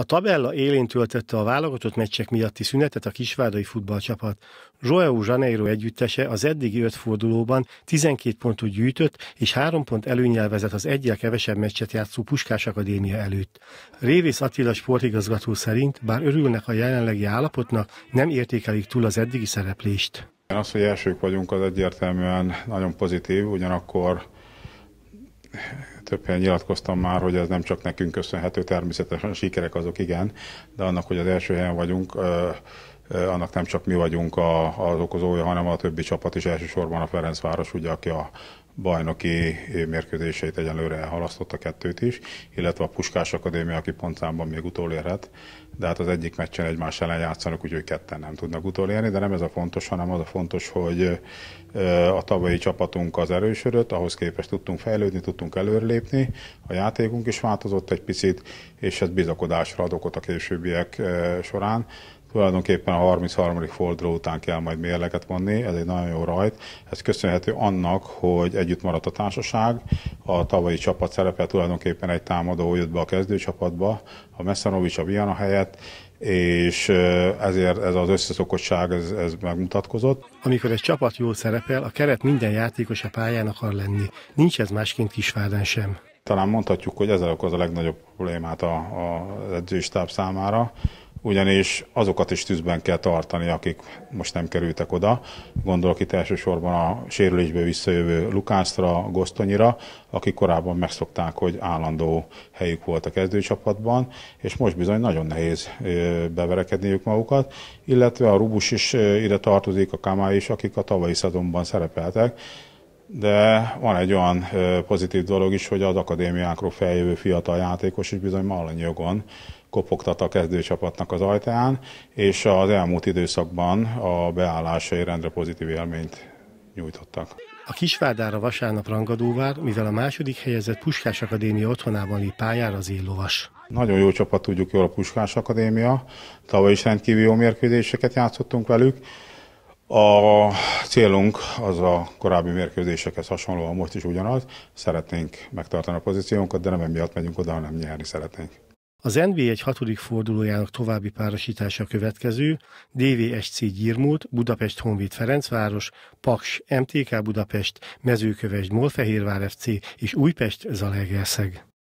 A tabella élén töltötte a válogatott meccsek miatti szünetet a kisvárdai futballcsapat. Joao Janeiro együttese az eddigi öt fordulóban 12 pontot gyűjtött, és 3 pont előnyel vezet az egyel kevesebb meccset játszó Puskás Akadémia előtt. Révész Attila sportigazgató szerint, bár örülnek a jelenlegi állapotnak, nem értékelik túl az eddigi szereplést. Az, hogy elsők vagyunk, az egyértelműen nagyon pozitív, ugyanakkor több helyen nyilatkoztam már, hogy ez nem csak nekünk köszönhető, természetesen a sikerek azok igen, de annak, hogy az első helyen vagyunk, annak nem csak mi vagyunk a, az okozója, hanem a többi csapat is, elsősorban a Ferencváros, ugye, aki a bajnoki mérkőzéseit egyenlőre elhalasztotta kettőt is, illetve a Puskás Akadémia, aki pontszámban még utolérhet, de hát az egyik meccsen egymás ellen játszanak, úgyhogy ketten nem tudnak utolérni, de nem ez a fontos, hanem az a fontos, hogy a tavalyi csapatunk az erősödött, ahhoz képest tudtunk fejlődni, tudtunk előrelépni, a játékunk is változott egy picit, és ez bizakodásra ad okot a későbbiek során tulajdonképpen a 33. forduló után kell majd mérleget vonni, ez egy nagyon jó rajt. Ez köszönhető annak, hogy együtt maradt a társaság, a tavalyi csapat szerepe tulajdonképpen egy támadó jött be a kezdőcsapatba, a Messanovics a Viana helyett, és ezért ez az összeszokottság ez, ez megmutatkozott. Amikor egy csapat jól szerepel, a keret minden játékos a pályán akar lenni. Nincs ez másként Kisvárdán sem. Talán mondhatjuk, hogy ez okoz a legnagyobb problémát a, edzőstáb számára, ugyanis azokat is tűzben kell tartani, akik most nem kerültek oda. Gondolok itt elsősorban a sérülésből visszajövő Lukászra, Gosztonyira, akik korábban megszokták, hogy állandó helyük volt a kezdőcsapatban, és most bizony nagyon nehéz beverekedniük magukat, illetve a Rubus is ide tartozik, a Kamá is, akik a tavalyi szezonban szerepeltek, de van egy olyan pozitív dolog is, hogy az akadémiákról feljövő fiatal játékos is bizony mallanyi jogon kopogtat a kezdőcsapatnak az ajtán, és az elmúlt időszakban a beállásai rendre pozitív élményt nyújtottak. A Kisvárdára vasárnap rangadóvár, mivel a második helyezett Puskás Akadémia otthonában lép pályára az éllovas. Nagyon jó csapat tudjuk jól a Puskás Akadémia, tavaly is rendkívül jó mérkőzéseket játszottunk velük, a célunk az a korábbi mérkőzésekhez hasonlóan most is ugyanaz. Szeretnénk megtartani a pozíciónkat, de nem emiatt megyünk oda, hanem nyerni szeretnénk. Az NB egy hatodik fordulójának további párosítása következő, DVSC Gyirmult, Budapest Honvéd Ferencváros, Paks MTK Budapest, Mezőkövesd Molfehérvár FC és Újpest Zalaegerszeg.